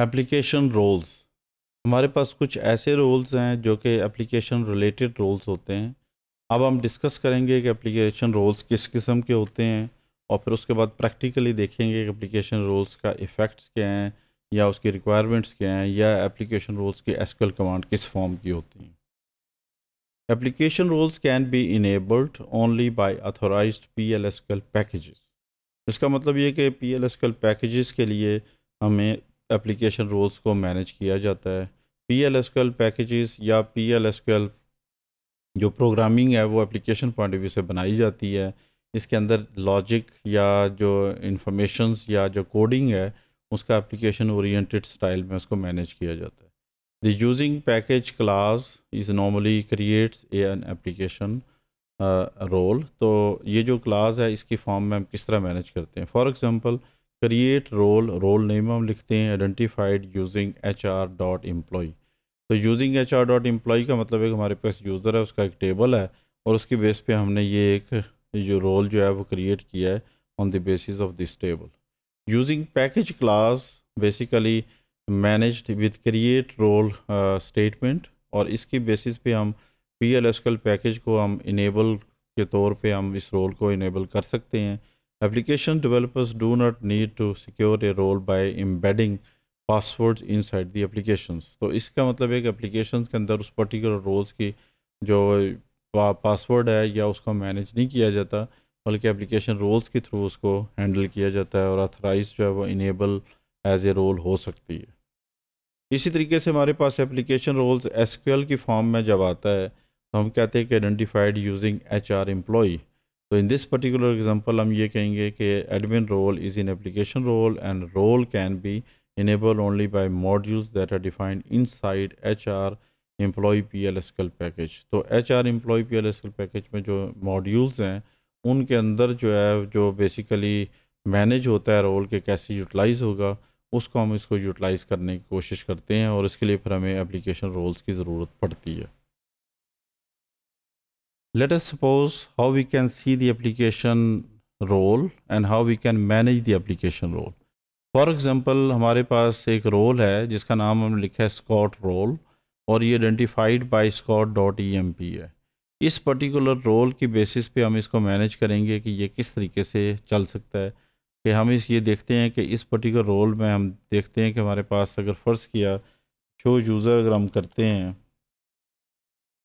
application roles हमारे पास कुछ ऐसे रोल्स हैं जो कि एप्लीकेशन रिलेटेड रोल्स होते हैं अब हम डिस्कस करेंगे कि एप्लीकेशन रोल्स किस किस्म के होते हैं और फिर उसके बाद प्रैक्टिकली देखेंगे कि एप्लीकेशन रोल्स का इफ़ेक्ट्स क्या हैं या उसकी रिक्वायरमेंट्स क्या हैं या एप्लीकेशन रोल्स की एसकल कमांड किस फॉर्म की होती हैं application roles can be enabled only by authorised P L S L packages इसका मतलब ये कि P L S L packages के लिए हमें एप्लीकेशन रोल्स को मैनेज किया जाता है P L S QL packages या पी एल एस क्यूएल जो प्रोग्रामिंग है वो एप्लीकेशन पॉइंट ऑफ व्यू से बनाई जाती है इसके अंदर लॉजिक या जो इंफॉर्मेशंस या जो कोडिंग है उसका एप्लीकेशन ओरिएंटेड स्टाइल में उसको मैनेज किया जाता है the using package class is normally creates an application role तो ये जो क्लास है इसकी फॉर्म में हम किस तरह मैनेज करते हैं for example create role role name हम लिखते हैं identified using H R dot employee तो using H R dot employee का मतलब है कि हमारे पास यूज़र है उसका एक टेबल है और उसकी बेस पे हमने ये एक जो रोल जो है वो क्रिएट किया है on the basis of this table using package class basically manage with create role statement और इसकी बेसिस पे हम पी एल एस पैकेज को हम इनेबल के तौर पे हम इस रोल को इनेबल कर सकते हैं Application developers do not need to secure a role by embedding password inside the applications तो इसका मतलब है कि एप्लीकेशंस के अंदर उस पर्टिकुलर रोल्स की जो पासवर्ड है या उसको मैनेज नहीं किया जाता बल्कि एप्लीकेशन रोल्स के थ्रू उसको हैंडल किया जाता है और अथराइज जो है वो इनेबल एज ए रोल हो सकती है इसी तरीके से हमारे पास एप्लीकेशन रोल्स एस की फॉर्म में जब आता है तो हम कहते हैं कि identified using H R employee तो इन दिस पर्टिकुलर एग्जांपल हम ये कहेंगे कि admin role is in application role and role can be enable only by modules that are defined inside HR employee P L S package तो H R employee P L S package में जो modules हैं उनके अंदर जो है जो basically manage होता है रोल के कैसे यूटिलाइज़ होगा उसको हम इसको यूटिलाइज़ करने की कोशिश करते हैं और इसके लिए फिर हमें एप्लीकेशन रोल्स की ज़रूरत पड़ती है let us suppose how we can see the application role and how we can manage the application role for example हमारे पास एक रोल है जिसका नाम हमने लिखा है स्कॉट रोल और ये identified by Scott dot E M P है इस पर्टिकुलर रोल की बेसिस पे हम इसको मैनेज करेंगे कि ये किस तरीके से चल सकता है कि हम इस ये देखते हैं कि इस पर्टिकुलर रोल में हम देखते हैं कि हमारे पास अगर फ़र्ज़ किया शो यूज़र अगर हम करते हैं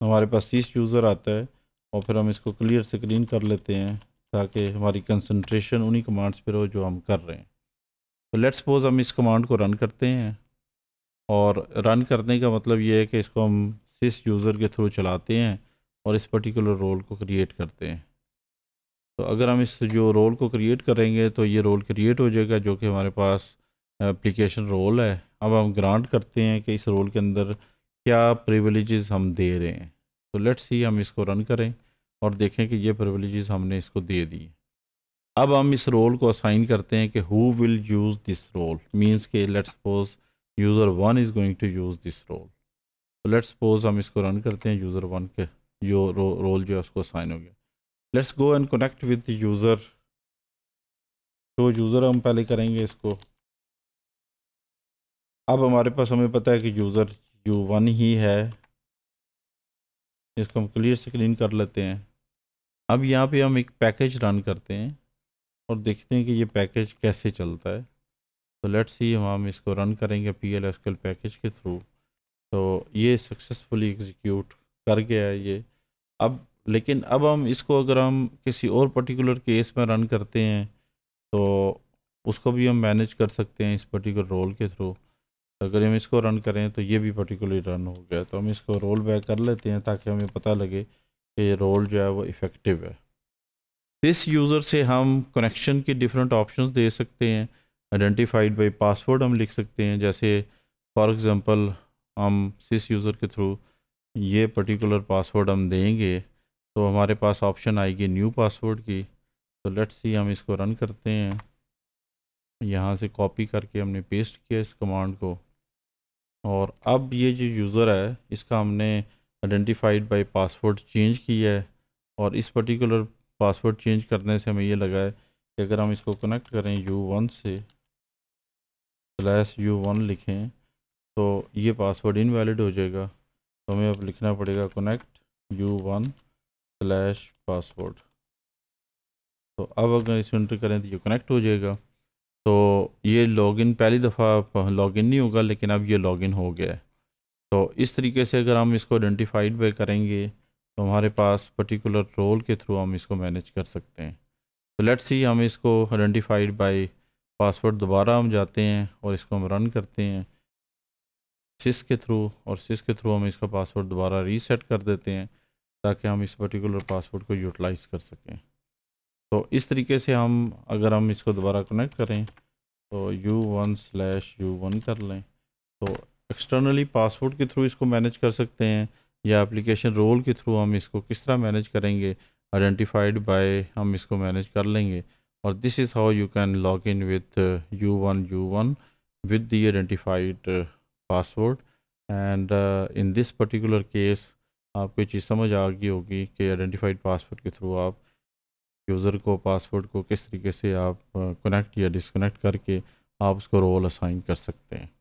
हमारे पास तीस यूज़र आता है और फिर हम इसको क्लियर स्क्रीन कर लेते हैं ताकि हमारी कंसंट्रेशन उन्हीं कमांड्स पर हो जो हम कर रहे हैं तो लेट्स सपोज हम इस कमांड को रन करते हैं और रन करने का मतलब ये है कि इसको हम सिस यूज़र के थ्रू चलाते हैं और इस पर्टिकुलर रोल को क्रिएट करते हैं तो अगर हम इस जो रोल को क्रिएट करेंगे तो ये रोल क्रिएट हो जाएगा जो कि हमारे पास एप्लीकेशन रोल है अब हम ग्रांट करते हैं कि इस रोल के अंदर क्या प्रिवलेज हम दे रहे हैं तो लेट्स ही हम इसको रन करें और देखें कि ये प्रिवलेज़ हमने इसको दे दी अब हम इस रोल को असाइन करते हैं कि who will use this role means के let's suppose user one is going to use this role तो लेट्स सपोज हम इसको रन करते हैं यूज़र वन के जो रो, रोल जो है उसको असाइन हो गया let's go and connect with user तो यूज़र हम पहले करेंगे इसको अब हमारे पास हमें पता है कि यूज़र यू वन ही है इसको हम क्लियर स्क्रीन कर लेते हैं अब यहाँ पे हम एक पैकेज रन करते हैं और देखते हैं कि ये पैकेज कैसे चलता है तो लेट्स सी हम हम इसको रन करेंगे पी एल पैकेज के थ्रू तो ये सक्सेसफुली एग्जीक्यूट कर गया है ये अब लेकिन अब हम इसको अगर हम किसी और पर्टिकुलर केस में रन करते हैं तो उसको भी हम मैनेज कर सकते हैं इस पर्टिकुलर रोल के थ्रू अगर हम इसको रन करें तो ये भी पर्टिकुलरली रन हो गया तो हम इसको रोल बैक कर लेते हैं ताकि हमें पता लगे कि ये रोल जो है वो इफ़ेक्टिव है इस यूज़र से हम कनेक्शन के डिफरेंट ऑप्शंस दे सकते हैं आइडेंटिफाइड बाई पासवर्ड हम लिख सकते हैं जैसे फॉर एग्ज़ाम्पल हम सिस यूज़र के थ्रू ये पर्टिकुलर पासवर्ड हम देंगे तो हमारे पास ऑप्शन आएगी न्यू पासवर्ड की तो लेट्स सी हम इसको रन करते हैं यहाँ से कॉपी करके हमने पेस्ट किया इस कमांड को और अब ये जो यूज़र है इसका हमने आइडेंटिफाइड बाय पासवर्ड चेंज किया है और इस पर्टिकुलर पासवर्ड चेंज करने से हमें ये लगा है कि अगर हम इसको कनेक्ट करें यू वन से स्लैश यू वन लिखें तो ये पासवर्ड इनवैलिड हो जाएगा तो हमें अब लिखना पड़ेगा connect U one slash password तो अब अगर इसे एंटर करें तो ये कनेक्ट हो जाएगा तो ये लॉगिन पहली दफ़ा लॉगिन नहीं होगा लेकिन अब ये लॉगिन हो गया है तो इस तरीके से अगर हम इसको आइडेंटिफाइड बाई करेंगे तो हमारे पास पर्टिकुलर रोल के थ्रू हम इसको मैनेज कर सकते हैं तो लेट्स सी हम इसको आइडेंटिफाइड बाई पासवर्ड दोबारा हम जाते हैं और इसको हम रन करते हैं सिस के थ्रू और सिस के थ्रू हम इसका पासवर्ड दोबारा रीसेट कर देते हैं ताकि हम इस पर्टिकुलर पासवर्ड को यूटिलाइज़ कर सकें तो इस तरीके से हम अगर हम इसको दोबारा कनेक्ट करें तो U one slash U one कर लें तो एक्सटर्नली पासपोर्ट के थ्रू इसको मैनेज कर सकते हैं या एप्लीकेशन रोल के थ्रू हम इसको किस तरह मैनेज करेंगे आइडेंटिफाइड बाय हम इसको मैनेज कर लेंगे और this is how you can log in with U one U one with the identified password and in this particular case आपको ये चीज़ समझ आ गई होगी कि आइडेंटिफाइड पासवर्ड के थ्रू आप यूज़र को पासवर्ड को किस तरीके से आप कनेक्ट या डिसकनेक्ट करके आप उसको रोल असाइन कर सकते हैं